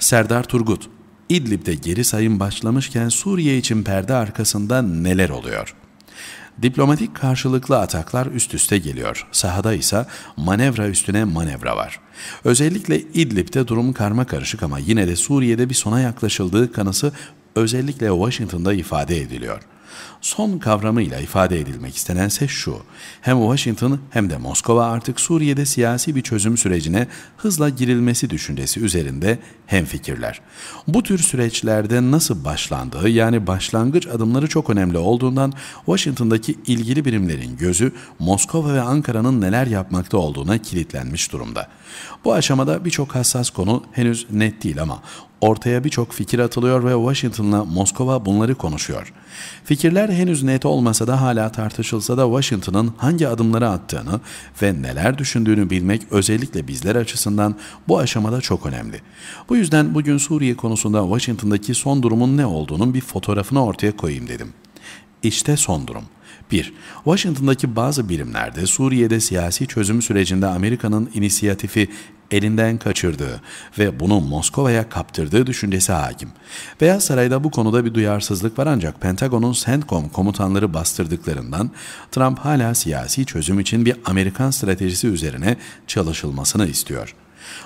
Serdar Turgut, İdlib'de geri sayım başlamışken Suriye için perde arkasında neler oluyor? Diplomatik karşılıklı ataklar üst üste geliyor. Sahada ise manevra üstüne manevra var. Özellikle İdlib'de durum karma karışık ama yine de Suriye'de bir sona yaklaşıldığı kanısı özellikle Washington'da ifade ediliyor.'' Son kavramıyla ifade edilmek istenense şu, hem Washington hem de Moskova artık Suriye'de siyasi bir çözüm sürecine hızla girilmesi düşüncesi üzerinde hemfikirler. Bu tür süreçlerde nasıl başlandığı yani başlangıç adımları çok önemli olduğundan Washington'daki ilgili birimlerin gözü Moskova ve Ankara'nın neler yapmakta olduğuna kilitlenmiş durumda. Bu aşamada birçok hassas konu henüz net değil ama Ortaya birçok fikir atılıyor ve Washington'la Moskova bunları konuşuyor. Fikirler henüz net olmasa da hala tartışılsa da Washington'ın hangi adımları attığını ve neler düşündüğünü bilmek özellikle bizler açısından bu aşamada çok önemli. Bu yüzden bugün Suriye konusunda Washington'daki son durumun ne olduğunun bir fotoğrafını ortaya koyayım dedim. İşte son durum. 1. Washington'daki bazı bilimlerde Suriye'de siyasi çözüm sürecinde Amerika'nın inisiyatifi elinden kaçırdığı ve bunu Moskova'ya kaptırdığı düşüncesi hakim. Beyaz Saray'da bu konuda bir duyarsızlık var ancak Pentagon'un CENTCOM komutanları bastırdıklarından Trump hala siyasi çözüm için bir Amerikan stratejisi üzerine çalışılmasını istiyor.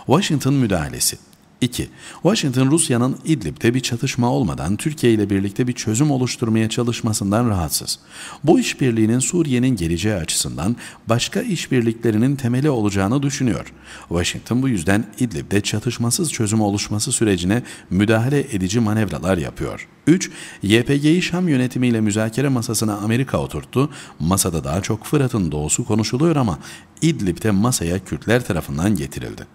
Washington müdahalesi 2. Washington Rusya'nın İdlib'de bir çatışma olmadan Türkiye ile birlikte bir çözüm oluşturmaya çalışmasından rahatsız. Bu işbirliğinin Suriye'nin geleceği açısından başka işbirliklerinin temeli olacağını düşünüyor. Washington bu yüzden İdlib'de çatışmasız çözüm oluşması sürecine müdahale edici manevralar yapıyor. 3. YPG'yi Şam yönetimiyle müzakere masasına Amerika oturttu. Masada daha çok Fırat'ın doğusu konuşuluyor ama İdlib'de masaya Kürtler tarafından getirildi.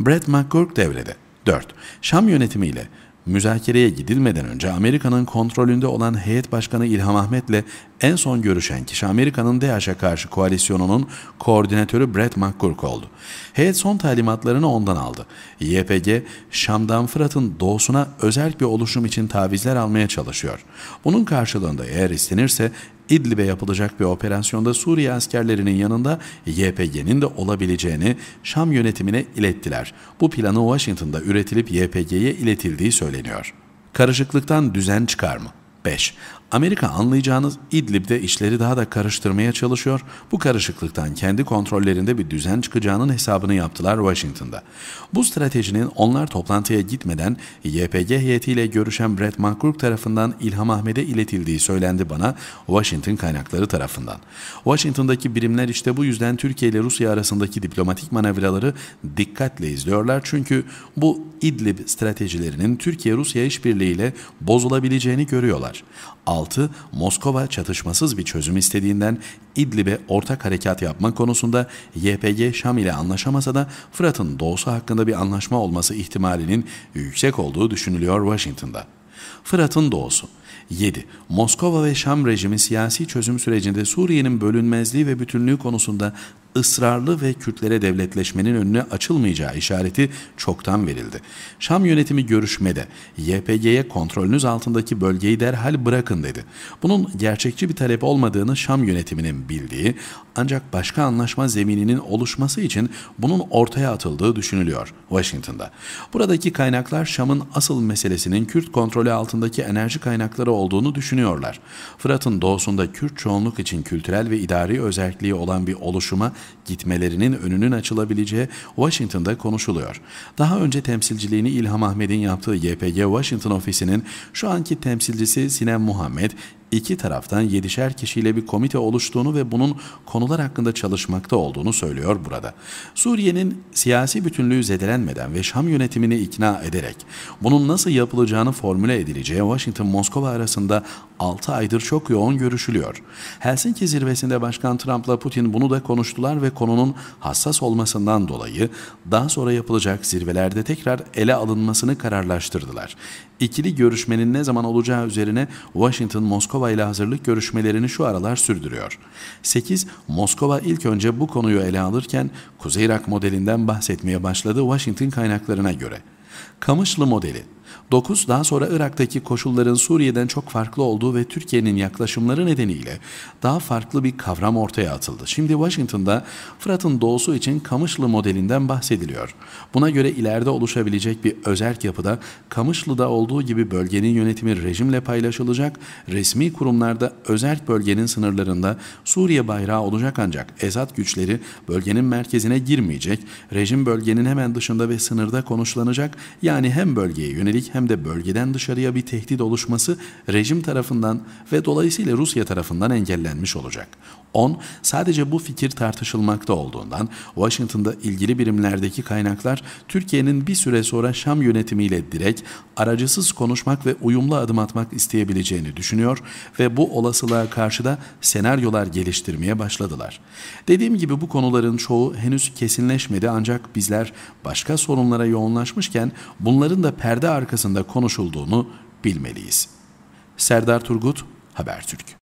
Brett McGurk devrede. 4. Şam yönetimiyle müzakereye gidilmeden önce Amerika'nın kontrolünde olan heyet başkanı İlham Ahmet'le en son görüşen kişi Amerika'nın DAEŞ'e karşı koalisyonunun koordinatörü Brett McCourk oldu. Heyet son talimatlarını ondan aldı. YPG, Şam'dan Fırat'ın doğusuna özel bir oluşum için tavizler almaya çalışıyor. Bunun karşılığında eğer istenirse İdlib'e yapılacak bir operasyonda Suriye askerlerinin yanında YPG'nin de olabileceğini Şam yönetimine ilettiler. Bu planı Washington'da üretilip YPG'ye iletildiği söyleniyor. Karışıklıktan düzen çıkar mı? 5. Amerika anlayacağınız İdlib'de işleri daha da karıştırmaya çalışıyor. Bu karışıklıktan kendi kontrollerinde bir düzen çıkacağının hesabını yaptılar Washington'da. Bu stratejinin onlar toplantıya gitmeden YPG heyetiyle görüşen Brett McCook tarafından İlham Ahmet'e iletildiği söylendi bana Washington kaynakları tarafından. Washington'daki birimler işte bu yüzden Türkiye ile Rusya arasındaki diplomatik manevraları dikkatle izliyorlar. Çünkü bu İdlib stratejilerinin Türkiye-Rusya işbirliğiyle bozulabileceğini görüyorlar yaptılar. 6. Moskova çatışmasız bir çözüm istediğinden İdlib'e ortak harekat yapma konusunda YPG Şam ile anlaşamasa da Fırat'ın doğusu hakkında bir anlaşma olması ihtimalinin yüksek olduğu düşünülüyor Washington'da. Fırat'ın doğusu 7. Moskova ve Şam rejimi siyasi çözüm sürecinde Suriye'nin bölünmezliği ve bütünlüğü konusunda ısrarlı ve Kürtlere devletleşmenin önüne açılmayacağı işareti çoktan verildi. Şam yönetimi görüşmede YPG'ye kontrolünüz altındaki bölgeyi derhal bırakın dedi. Bunun gerçekçi bir talep olmadığını Şam yönetiminin bildiği ancak başka anlaşma zemininin oluşması için bunun ortaya atıldığı düşünülüyor Washington'da. Buradaki kaynaklar Şam'ın asıl meselesinin Kürt kontrolü altındaki enerji kaynakları olduğunu düşünüyorlar. Fırat'ın doğusunda Kürt çoğunluk için kültürel ve idari özelliği olan bir oluşuma gitmelerinin önünün açılabileceği Washington'da konuşuluyor. Daha önce temsilciliğini İlham Ahmet'in yaptığı YPG Washington ofisinin şu anki temsilcisi Sinem Muhammed iki taraftan yedişer kişiyle bir komite oluştuğunu ve bunun konular hakkında çalışmakta olduğunu söylüyor burada. Suriye'nin siyasi bütünlüğü zedelenmeden ve Şam yönetimini ikna ederek bunun nasıl yapılacağını formüle edileceği Washington-Moskova arasında 6 aydır çok yoğun görüşülüyor. Helsinki zirvesinde Başkan Trump'la Putin bunu da konuştular ve konunun hassas olmasından dolayı daha sonra yapılacak zirvelerde tekrar ele alınmasını kararlaştırdılar. İkili görüşmenin ne zaman olacağı üzerine Washington Moskova ile hazırlık görüşmelerini şu aralar sürdürüyor. 8. Moskova ilk önce bu konuyu ele alırken Kuzey Irak modelinden bahsetmeye başladı Washington kaynaklarına göre. Kamışlı modeli 9. Daha sonra Irak'taki koşulların Suriye'den çok farklı olduğu ve Türkiye'nin yaklaşımları nedeniyle daha farklı bir kavram ortaya atıldı. Şimdi Washington'da Fırat'ın doğusu için Kamışlı modelinden bahsediliyor. Buna göre ileride oluşabilecek bir özerk yapıda Kamışlı'da olduğu gibi bölgenin yönetimi rejimle paylaşılacak, resmi kurumlarda özerk bölgenin sınırlarında Suriye bayrağı olacak ancak Esad güçleri bölgenin merkezine girmeyecek, rejim bölgenin hemen dışında ve sınırda konuşlanacak yani hem bölgeye yönelik yönelik hem de bölgeden dışarıya bir tehdit oluşması rejim tarafından ve dolayısıyla Rusya tarafından engellenmiş olacak. 10. Sadece bu fikir tartışılmakta olduğundan Washington'da ilgili birimlerdeki kaynaklar Türkiye'nin bir süre sonra Şam yönetimiyle direkt aracısız konuşmak ve uyumlu adım atmak isteyebileceğini düşünüyor ve bu olasılığa karşı da senaryolar geliştirmeye başladılar. Dediğim gibi bu konuların çoğu henüz kesinleşmedi ancak bizler başka sorunlara yoğunlaşmışken bunların da perde arkasında arkasında konuşulduğunu bilmeliyiz. Serdar Turgut, Habertürk